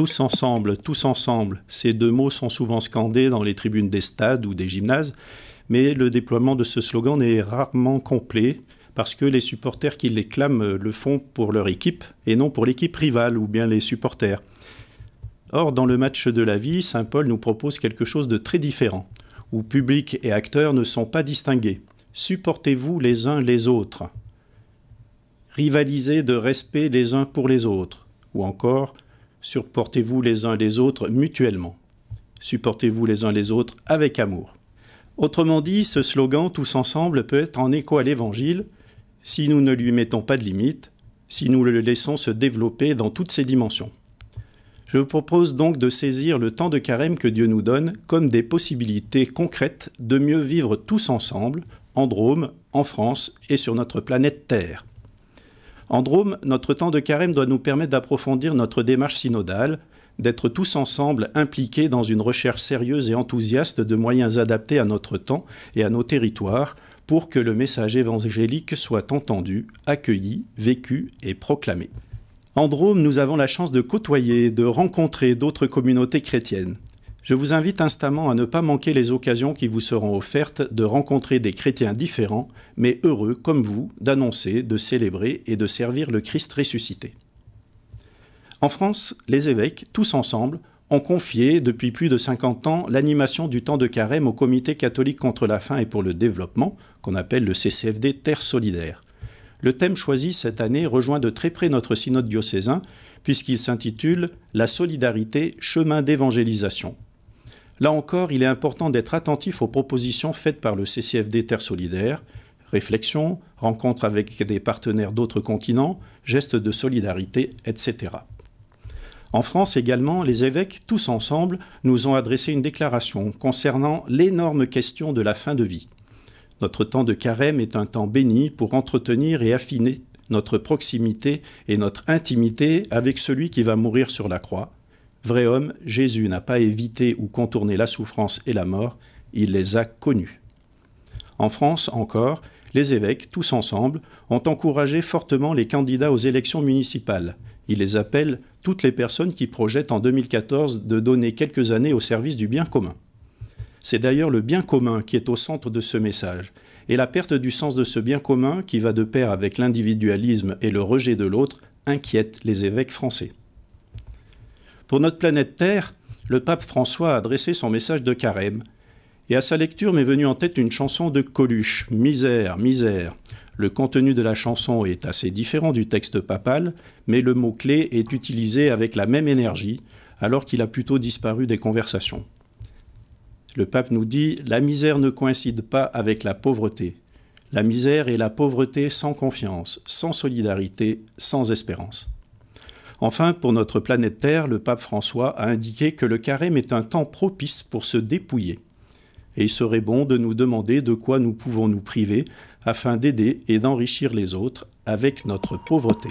Tous ensemble, tous ensemble. Ces deux mots sont souvent scandés dans les tribunes des stades ou des gymnases, mais le déploiement de ce slogan n'est rarement complet parce que les supporters qui l'éclament le font pour leur équipe et non pour l'équipe rivale ou bien les supporters. Or, dans le match de la vie, Saint-Paul nous propose quelque chose de très différent, où public et acteurs ne sont pas distingués. Supportez-vous les uns les autres. Rivalisez de respect les uns pour les autres. Ou encore, Supportez-vous les uns les autres mutuellement. Supportez-vous les uns les autres avec amour. Autrement dit, ce slogan tous ensemble peut être en écho à l'Évangile si nous ne lui mettons pas de limites, si nous le laissons se développer dans toutes ses dimensions. Je vous propose donc de saisir le temps de carême que Dieu nous donne comme des possibilités concrètes de mieux vivre tous ensemble, en Drôme, en France et sur notre planète Terre. En Drôme, notre temps de carême doit nous permettre d'approfondir notre démarche synodale, d'être tous ensemble impliqués dans une recherche sérieuse et enthousiaste de moyens adaptés à notre temps et à nos territoires pour que le message évangélique soit entendu, accueilli, vécu et proclamé. En Drôme, nous avons la chance de côtoyer, de rencontrer d'autres communautés chrétiennes je vous invite instamment à ne pas manquer les occasions qui vous seront offertes de rencontrer des chrétiens différents, mais heureux comme vous, d'annoncer, de célébrer et de servir le Christ ressuscité. En France, les évêques, tous ensemble, ont confié depuis plus de 50 ans l'animation du temps de carême au Comité catholique contre la faim et pour le développement, qu'on appelle le CCFD Terre solidaire. Le thème choisi cette année rejoint de très près notre synode diocésain, puisqu'il s'intitule La solidarité, chemin d'évangélisation Là encore, il est important d'être attentif aux propositions faites par le CCFD Terre Solidaire. Réflexion, rencontre avec des partenaires d'autres continents, gestes de solidarité, etc. En France également, les évêques, tous ensemble, nous ont adressé une déclaration concernant l'énorme question de la fin de vie. Notre temps de carême est un temps béni pour entretenir et affiner notre proximité et notre intimité avec celui qui va mourir sur la croix, Vrai homme, Jésus n'a pas évité ou contourné la souffrance et la mort, il les a connus. En France encore, les évêques, tous ensemble, ont encouragé fortement les candidats aux élections municipales. Ils les appellent toutes les personnes qui projettent en 2014 de donner quelques années au service du bien commun. C'est d'ailleurs le bien commun qui est au centre de ce message, et la perte du sens de ce bien commun, qui va de pair avec l'individualisme et le rejet de l'autre, inquiète les évêques français. Pour notre planète Terre, le pape François a adressé son message de carême. Et à sa lecture m'est venue en tête une chanson de Coluche, Misère, misère. Le contenu de la chanson est assez différent du texte papal, mais le mot-clé est utilisé avec la même énergie, alors qu'il a plutôt disparu des conversations. Le pape nous dit La misère ne coïncide pas avec la pauvreté. La misère est la pauvreté sans confiance, sans solidarité, sans espérance. Enfin, pour notre planète Terre, le pape François a indiqué que le carême est un temps propice pour se dépouiller. Et il serait bon de nous demander de quoi nous pouvons nous priver afin d'aider et d'enrichir les autres avec notre pauvreté.